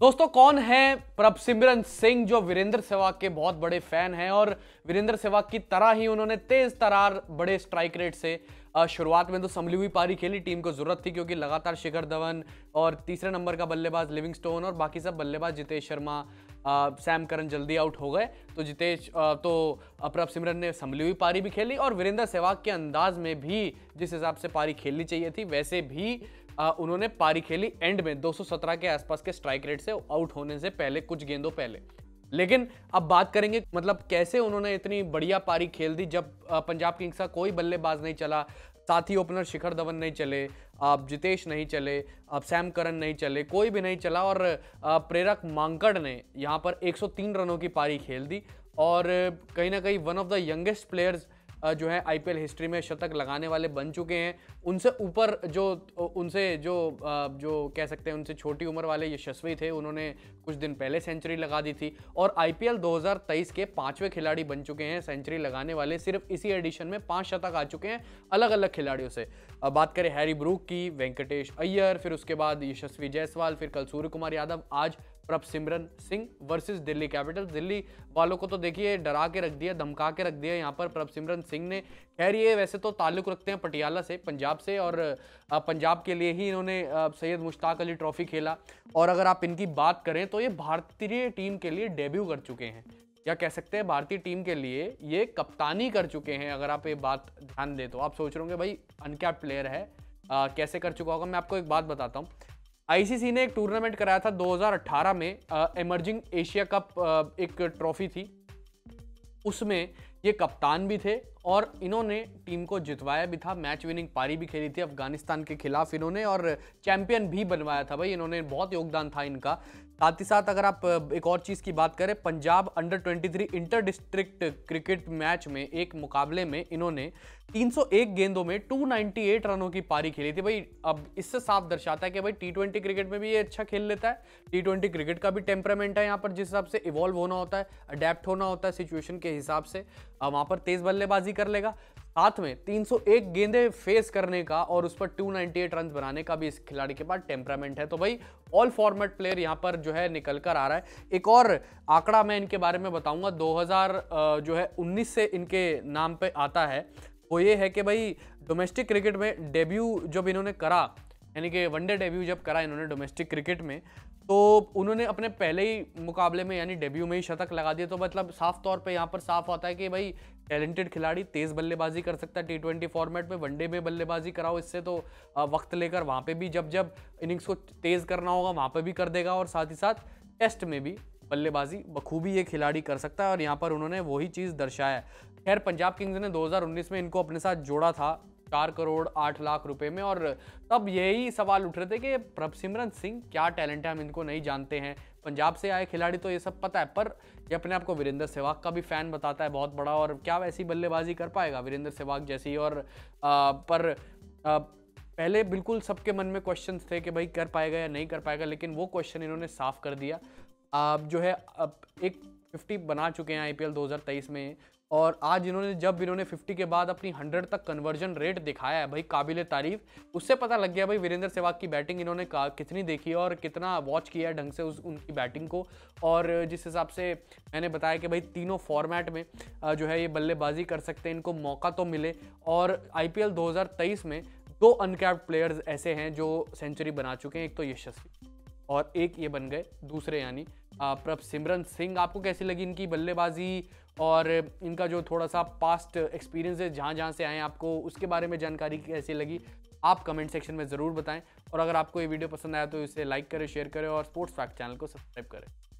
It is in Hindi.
दोस्तों कौन है प्रभसिमरन सिंह जो वीरेंद्र सहवाग के बहुत बड़े फैन हैं और वीरेंद्र सहवाग की तरह ही उन्होंने तेज तरार बड़े स्ट्राइक रेट से शुरुआत में तो संभली हुई पारी खेली टीम को जरूरत थी क्योंकि लगातार शिखर धवन और तीसरे नंबर का बल्लेबाज लिविंगस्टोन और बाकी सब बल्लेबाज जितेश शर्मा सैम करन जल्दी आउट हो गए तो जितेश तो अपरभ सिमरन ने संभली हुई पारी भी खेली और वीरेंद्र सहवाग के अंदाज में भी जिस हिसाब से पारी खेलनी चाहिए थी वैसे भी आ, उन्होंने पारी खेली एंड में 217 के आसपास के स्ट्राइक रेट से आउट होने से पहले कुछ गेंदों पहले लेकिन अब बात करेंगे मतलब कैसे उन्होंने इतनी बढ़िया पारी खेल दी जब पंजाब किंग्स का कोई बल्लेबाज नहीं चला साथ ही ओपनर शिखर धवन नहीं चले आप जितेश नहीं चले आप सैम करन नहीं चले कोई भी नहीं चला और प्रेरक मांकड़ ने यहाँ पर 103 रनों की पारी खेल दी और कहीं ना कहीं one of the youngest players जो है आई हिस्ट्री में शतक लगाने वाले बन चुके हैं उनसे ऊपर जो उनसे जो जो कह सकते हैं उनसे छोटी उम्र वाले यशस्वी थे उन्होंने कुछ दिन पहले सेंचुरी लगा दी थी और आई 2023 के पाँचवें खिलाड़ी बन चुके हैं सेंचुरी लगाने वाले सिर्फ इसी एडिशन में पाँच शतक आ चुके हैं अलग अलग खिलाड़ियों से बात करें हैरी ब्रूक की वेंकटेश अय्यर फिर उसके बाद यशस्वी जायसवाल फिर कल सूर्य कुमार यादव आज Prabhsimran Singh versus Delhi capital Delhi वालों को तो देखिए डरा के रख दिया धमका के रख दिया यहाँ पर प्रभ सिमरन सिंह ने खैर ये वैसे तो ताल्लुक़ रखते हैं पटियाला से पंजाब से और पंजाब के लिए ही इन्होंने सैयद मुश्ताक अली ट्रॉफ़ी खेला और अगर आप इनकी बात करें तो ये भारतीय टीम के लिए डेब्यू कर चुके हैं या कह सकते हैं भारतीय टीम के लिए ये कप्तानी कर चुके हैं अगर आप ये बात ध्यान दें तो आप सोच रहे होंगे भाई अनकैप प्लेयर है आ, कैसे कर चुका होगा मैं आपको एक बात बताता हूँ आईसीसी ने एक टूर्नामेंट कराया था 2018 में इमर्जिंग एशिया कप एक ट्रॉफी थी उसमें ये कप्तान भी थे और इन्होंने टीम को जितवाया भी था मैच विनिंग पारी भी खेली थी अफगानिस्तान के खिलाफ इन्होंने और चैंपियन भी बनवाया था भाई इन्होंने बहुत योगदान था इनका साथ ही साथ अगर आप एक और चीज़ की बात करें Punjab under 23 inter district cricket match में एक मुकाबले में इन्होंने 301 गेंदों में 298 रनों की पारी खेली थी भाई अब इससे साफ दर्शाता है कि भाई टी ट्वेंटी क्रिकेट में भी ये अच्छा खेल लेता है टी ट्वेंटी क्रिकेट का भी टेम्परामेंट है यहाँ पर जिस हिसाब से इवॉल्व होना होता है अडेप्ट होना होता है सिचुएशन के हिसाब से वहाँ पर तेज़ बल्लेबाजी कर लेगा साथ में 301 गेंदे फेस करने का और उस पर 298 रन बनाने का भी इस खिलाड़ी के पास टेम्परामेंट है तो भाई ऑल फॉर्मेट प्लेयर यहां पर जो है निकल कर आ रहा है एक और आंकड़ा मैं इनके बारे में बताऊंगा 2000 जो है 19 से इनके नाम पे आता है वो ये है कि भाई डोमेस्टिक क्रिकेट में डेब्यू जब इन्होंने करा यानी कि वनडे डेब्यू जब करा इन्होंने डोमेस्टिक क्रिकेट में तो उन्होंने अपने पहले ही मुकाबले में यानी डेब्यू में ही शतक लगा दिया तो मतलब साफ तौर पे यहाँ पर साफ होता है कि भाई टैलेंटेड खिलाड़ी तेज़ बल्लेबाजी कर सकता है टी ट्वेंटी फॉर्मेट में वनडे में बल्लेबाजी कराओ इससे तो वक्त लेकर वहाँ पर भी जब जब इनिंग्स को तेज़ करना होगा वहाँ पर भी कर देगा और साथ ही साथ टेस्ट में भी बल्लेबाजी बखूबी ये खिलाड़ी कर सकता है और यहाँ पर उन्होंने वही चीज़ दर्शाया खैर पंजाब किंग्स ने 2019 में इनको अपने साथ जोड़ा था चार करोड़ आठ लाख रुपए में और तब यही सवाल उठ रहे थे कि प्रभसिमरन सिंह क्या टैलेंट है हम इनको नहीं जानते हैं पंजाब से आए खिलाड़ी तो ये सब पता है पर ये अपने आप को वीरेंद्र सहवाग का भी फैन बताता है बहुत बड़ा और क्या वैसी बल्लेबाजी कर पाएगा वीरेंद्र सहवाग जैसी और आ, पर आ, पहले बिल्कुल सबके मन में क्वेश्चन थे कि भाई कर पाएगा या नहीं कर पाएगा लेकिन वो क्वेश्चन इन्होंने साफ कर दिया आ, जो है एक फिफ्टी बना चुके हैं आईपीएल 2023 में और आज इन्होंने जब इन्होंने 50 के बाद अपनी 100 तक कन्वर्जन रेट दिखाया है भाई काबिल तारीफ उससे पता लग गया भाई वीरेंद्र सहवाग की बैटिंग इन्होंने कितनी देखी और कितना वॉच किया ढंग से उस उनकी बैटिंग को और जिस हिसाब से मैंने बताया कि भाई तीनों फॉर्मेट में जो है ये बल्लेबाजी कर सकते हैं इनको मौका तो मिले और आई पी में दो अनकैप्ड प्लेयर्स ऐसे हैं जो सेंचुरी बना चुके हैं एक तो यशस्वी और एक ये बन गए दूसरे यानी प्रभ सिमरन सिंह आपको कैसी लगी इनकी बल्लेबाजी और इनका जो थोड़ा सा पास्ट एक्सपीरियंस है जहाँ जहाँ से आए आपको उसके बारे में जानकारी कैसी लगी आप कमेंट सेक्शन में ज़रूर बताएं और अगर आपको ये वीडियो पसंद आया तो इसे लाइक करें शेयर करें और स्पोर्ट्स फैक्ट चैनल को सब्सक्राइब करें